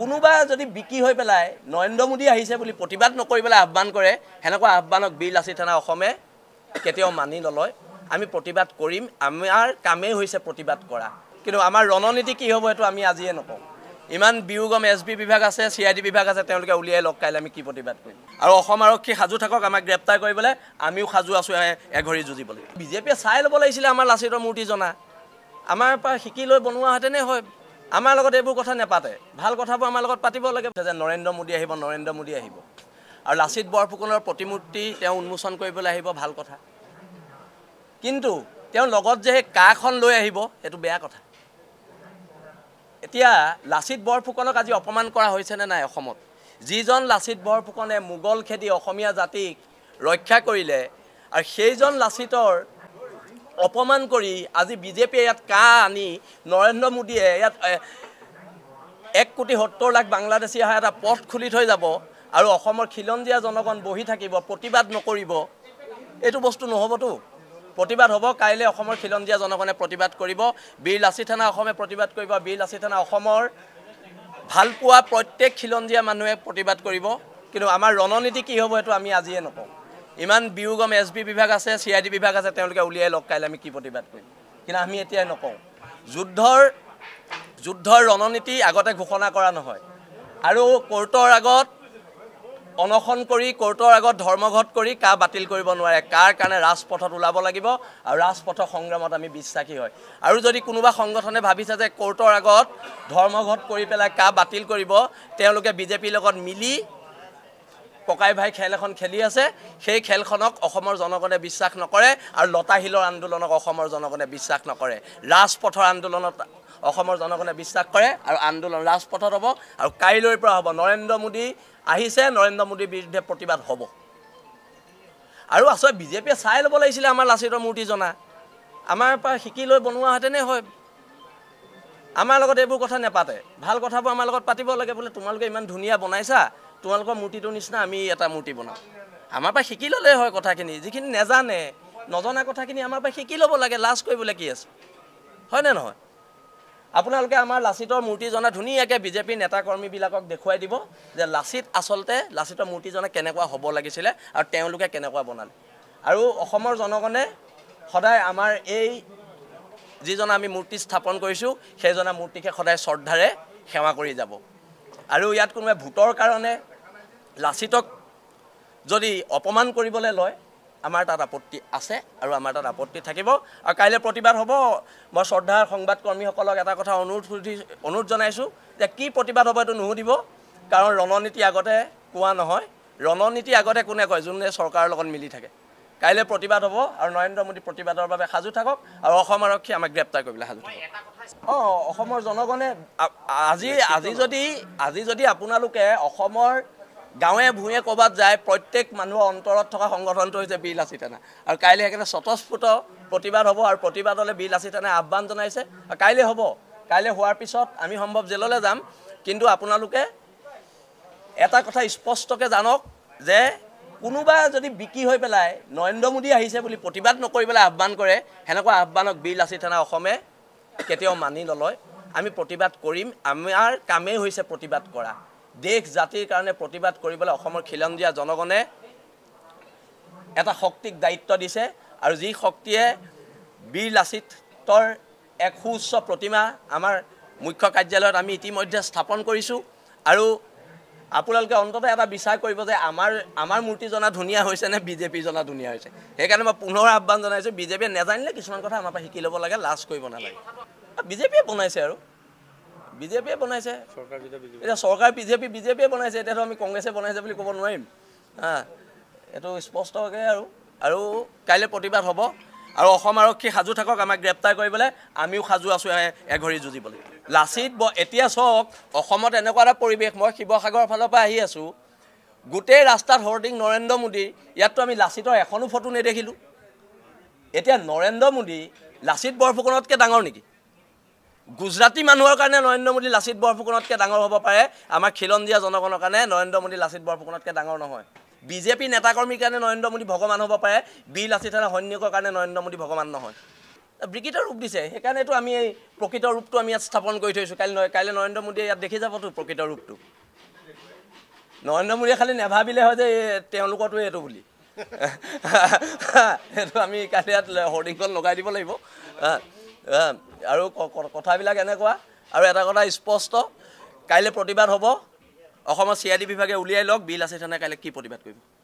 কোনোবা যদি বিক্ৰী হৈ পেলাই নৰেন্দ্ৰ মোদী আহিছে বুলি প্ৰতিবাদ নকৰি পেলাই আহ্বান কৰে সেনেকুৱা আহ্বানক বিল আছিল থানা অসমে কেতিয়াও মানি নলয় আমি প্ৰতিবাদ কৰিম আমাৰ কামেই হৈছে প্ৰতিবাদ কৰা কিন্তু আমাৰ ৰণনীতি কি হ'ব সেইটো আমি আজিয়ে নকওঁ ইমান বিয়োগম এছ বি বিভাগ আছে চি আই ডি বিভাগ আছে তেওঁলোকে উলিয়াই লগ কাইলৈ আমি কি প্ৰতিবাদ কৰিম আৰু অসম আৰক্ষী সাজু থাকক আমাক গ্ৰেপ্তাৰ কৰিবলৈ আমিও সাজু আছোঁ এঘৰি যুঁজিবলৈ বিজেপিয়ে চাই ল'ব লাগিছিলে আমাৰ লাচিতৰ মূৰ্তি জনা আমাৰ পৰা শিকি লৈ বনোৱাহেঁতেনে হয় আমাৰ লগত এইবোৰ কথা নেপাতে ভাল কথাবোৰ আমাৰ লগত পাতিব লাগে যে নৰেন্দ্ৰ মোদী আহিব নৰেন্দ্ৰ মোদী আহিব আৰু লাচিত বৰফুকনৰ প্ৰতিমূৰ্তি তেওঁ উন্মোচন কৰিবলৈ আহিব ভাল কথা কিন্তু তেওঁ লগত যে সেই কাখন লৈ আহিব সেইটো বেয়া কথা এতিয়া লাচিত বৰফুকনক আজি অপমান কৰা হৈছেনে নাই অসমত যিজন লাচিত বৰফুকনে মোগল খেদি অসমীয়া জাতিক ৰক্ষা কৰিলে আৰু সেইজন লাচিতৰ অপমান কৰি আজি বিজেপিয়ে ইয়াত কা আনি নৰেন্দ্ৰ মোদীয়ে ইয়াত এক কোটি সত্তৰ লাখ বাংলাদেশী অহা এটা পথ খুলি থৈ যাব আৰু অসমৰ খিলঞ্জীয়া জনগণ বহি থাকিব প্ৰতিবাদ নকৰিব এইটো বস্তু নহ'বতো প্ৰতিবাদ হ'ব কাইলৈ অসমৰ খিলঞ্জীয়া জনগণে প্ৰতিবাদ কৰিব বীৰ লাচি থানা অসমে প্ৰতিবাদ কৰিব বীৰ লাচি থানা অসমৰ ভালপোৱা প্ৰত্যেক খিলঞ্জীয়া মানুহে প্ৰতিবাদ কৰিব কিন্তু আমাৰ ৰণনীতি কি হ'ব সেইটো আমি আজিয়ে নকওঁ ইমান বিয়োগম এছ বি বিভাগ আছে চি আই ডি বিভাগ আছে তেওঁলোকে উলিয়াই লগ কাইলৈ আমি কি প্ৰতিবাদ কৰিম কিন্তু আমি এতিয়াই নকওঁ যুদ্ধৰ যুদ্ধৰ ৰণনীতি আগতে ঘোষণা কৰা নহয় আৰু কোৰ্টৰ আগত অনশন কৰি কোৰ্টৰ আগত ধৰ্মঘট কৰি কা বাতিল কৰিব নোৱাৰে কাৰ কাৰণে ৰাজপথত ওলাব লাগিব আৰু ৰাজপথ সংগ্ৰামত আমি বিশ্বাসী হয় আৰু যদি কোনোবা সংগঠনে ভাবিছে যে কোৰ্টৰ আগত ধৰ্মঘট কৰি পেলাই কা বাতিল কৰিব তেওঁলোকে বিজেপিৰ লগত মিলি ককাই ভাই খেল এখন খেলি আছে সেই খেলখনক অসমৰ জনগণে বিশ্বাস নকৰে আৰু লতাশিলৰ আন্দোলনক অসমৰ জনগণে বিশ্বাস নকৰে ৰাজপথৰ আন্দোলনত অসমৰ জনগণে বিশ্বাস কৰে আৰু আন্দোলন ৰাজপথত হ'ব আৰু কাইলৈৰ পৰা হ'ব নৰেন্দ্ৰ মোদী আহিছে নৰেন্দ্ৰ মোদীৰ বিৰুদ্ধে প্ৰতিবাদ হ'ব আৰু আচলতে বিজেপিয়ে চাই ল'ব লাগিছিলে আমাৰ লাচিতৰ মূৰ্তি জনা আমাৰ পৰা শিকি লৈ বনোৱাহেঁতেনে হয় আমাৰ লগত এইবোৰ কথা নেপাতে ভাল কথাবোৰ আমাৰ লগত পাতিব লাগে বোলে তোমালোকে ইমান ধুনীয়া বনাইছা তোমালোকৰ মূৰ্তিটোৰ নিচিনা আমি এটা মূৰ্তি বনাওঁ আমাৰ পৰা শিকি ল'লেই হয় কথাখিনি যিখিনি নেজানে নজনা কথাখিনি আমাৰ পৰা শিকি ল'ব লাগে লাজ কৰিবলৈ কি আছে হয়নে নহয় আপোনালোকে আমাৰ লাচিতৰ মূৰ্তিজনে ধুনীয়াকৈ বিজেপিৰ নেতাকৰ্মীবিলাকক দেখুৱাই দিব যে লাচিত আচলতে লাচিতৰ মূৰ্তিজনে কেনেকুৱা হ'ব লাগিছিলে আৰু তেওঁলোকে কেনেকুৱা বনালে আৰু অসমৰ জনগণে সদায় আমাৰ এই যিজনা আমি মূৰ্তি স্থাপন কৰিছোঁ সেইজনা মূৰ্তিকে সদায় শ্ৰদ্ধাৰে সেৱা কৰি যাব আৰু ইয়াত কোনোবাই ভূতৰ কাৰণে লাচিতক যদি অপমান কৰিবলৈ লয় আমাৰ তাত আপত্তি আছে আৰু আমাৰ তাত আপত্তি থাকিব আৰু কাইলৈ প্ৰতিবাদ হ'ব মই শ্ৰদ্ধাৰ সংবাদকৰ্মীসকলক এটা কথা অনুৰোধ সুধি অনুৰোধ জনাইছোঁ যে কি প্ৰতিবাদ হ'ব এইটো নুসুধিব কাৰণ ৰণনীতি আগতে কোৱা নহয় ৰণনীতি আগতে কোনে কয় যোনে চৰকাৰৰ লগত মিলি থাকে কাইলে প্ৰতিবাদ হ'ব আৰু নৰেন্দ্ৰ মোদী প্ৰতিবাদৰ বাবে সাজু থাকক আৰু অসম আৰক্ষী আমাক গ্ৰেপ্তাৰ কৰিবলৈ সাজু থাকক অঁ অসমৰ জনগণে আজি আজি যদি আজি যদি আপোনালোকে অসমৰ গাঁৱে ভূঞে ক'ৰবাত যায় প্ৰত্যেক মানুহৰ অন্তৰত থকা সংগঠনটো হৈছে বিল আছি থানা আৰু কাইলৈ সেইকাৰণে স্বতঃস্ফূত প্ৰতিবাদ হ'ব আৰু প্ৰতিবাদলৈ বিল আছি টানাই আহ্বান জনাইছে আৰু কাইলৈ হ'ব কাইলৈ হোৱাৰ পিছত আমি সম্ভৱ জেললৈ যাম কিন্তু আপোনালোকে এটা কথা স্পষ্টকৈ জানক যে কোনোবা যদি বিক্ৰী হৈ পেলাই নৰেন্দ্ৰ মোদী আহিছে বুলি প্ৰতিবাদ নকৰি পেলাই আহ্বান কৰে সেনেকুৱা আহ্বানক বিল আছিল থানা অসমে কেতিয়াও মানি নলয় আমি প্ৰতিবাদ কৰিম আমাৰ কামেই হৈছে প্ৰতিবাদ কৰা দেশ জাতিৰ কাৰণে প্ৰতিবাদ কৰিবলৈ অসমৰ খিলঞ্জীয়া জনগণে এটা শক্তিক দায়িত্ব দিছে আৰু যি শক্তিয়ে বীৰ লাচিতৰ এক সু উচ্চ প্ৰতিমা আমাৰ মুখ্য কাৰ্যালয়ত আমি ইতিমধ্যে স্থাপন কৰিছোঁ আৰু আপোনালোকে অন্ততঃ এটা বিচাৰ কৰিব যে আমাৰ আমাৰ মূৰ্তি জনা ধুনীয়া হৈছে নে বিজেপি জনা ধুনীয়া হৈছে সেইকাৰণে মই পুনৰ আহ্বান জনাইছোঁ বিজেপিয়ে নাজানিলে কিছুমান কথা আমাৰ পৰা শিকি ল'ব লাগে লাজ কৰিব নালাগে বিজেপিয়ে বনাইছে আৰু বিজেপিয়ে বনাইছে এতিয়া চৰকাৰ বিজেপি বিজেপিয়ে বনাইছে এতিয়াতো আমি কংগ্ৰেছে বনাইছে বুলি ক'ব নোৱাৰিম হা এইটো স্পষ্টকৈ আৰু আৰু কাইলৈ প্ৰতিবাদ হ'ব আৰু অসম আৰক্ষী সাজু থাকক আমাক গ্ৰেপ্তাৰ কৰিবলৈ আমিও সাজু আছোঁ এঘৰি যুঁজিবলৈ লাচিত ব এতিয়া চাওক অসমত এনেকুৱা এটা পৰিৱেশ মই শিৱসাগৰৰ ফালৰ পৰা আহি আছোঁ গোটেই ৰাস্তাত হৰ্ডিং নৰেন্দ্ৰ মোদীৰ ইয়াততো আমি লাচিতৰ এখনো ফটো নেদেখিলোঁ এতিয়া নৰেন্দ্ৰ মোদী লাচিত বৰফুকনতকৈ ডাঙৰ নেকি গুজৰাটী মানুহৰ কাৰণে নৰেন্দ্ৰ মোদী লাচিত বৰফুকনতকৈ ডাঙৰ হ'ব পাৰে আমাৰ খিলঞ্জীয়া জনগণৰ কাৰণে নৰেন্দ্ৰ মোদী লাচিত বৰফুকনতকৈ ডাঙৰ নহয় বিজেপি নেতাকৰ্মীৰ কাৰণে নৰেন্দ্ৰ মোদী ভগৱান হ'ব পাৰে বি লাচিথানা সৈনিকৰ কাৰণে নৰেন্দ্ৰ মোদী ভগৱান নহয় বিকৃত ৰূপ দিছে সেইকাৰণেতো আমি এই প্ৰকৃত ৰূপটো আমি ইয়াত স্থাপন কৰি থৈছোঁ কাইলৈ কাইলৈ নৰেন্দ্ৰ মোদীয়ে ইয়াত দেখি যাবতো প্ৰকৃত ৰূপটো নৰেন্দ্ৰ মোদীয়ে খালী নেভাবিলে হয় যে তেওঁলোকৰতো এইটো বুলি সেইটো আমি কাইলৈ ইয়াত হৰ্ডিংখন লগাই দিব লাগিব আৰু কথাবিলাক এনেকুৱা আৰু এটা কথা স্পষ্ট কাইলৈ প্ৰতিবাদ হ'ব অসমৰ চি আই ডি বিভাগে উলিয়াই লওক বিল আছে থানায় কাইলৈ কি প্ৰতিবাদ কৰিব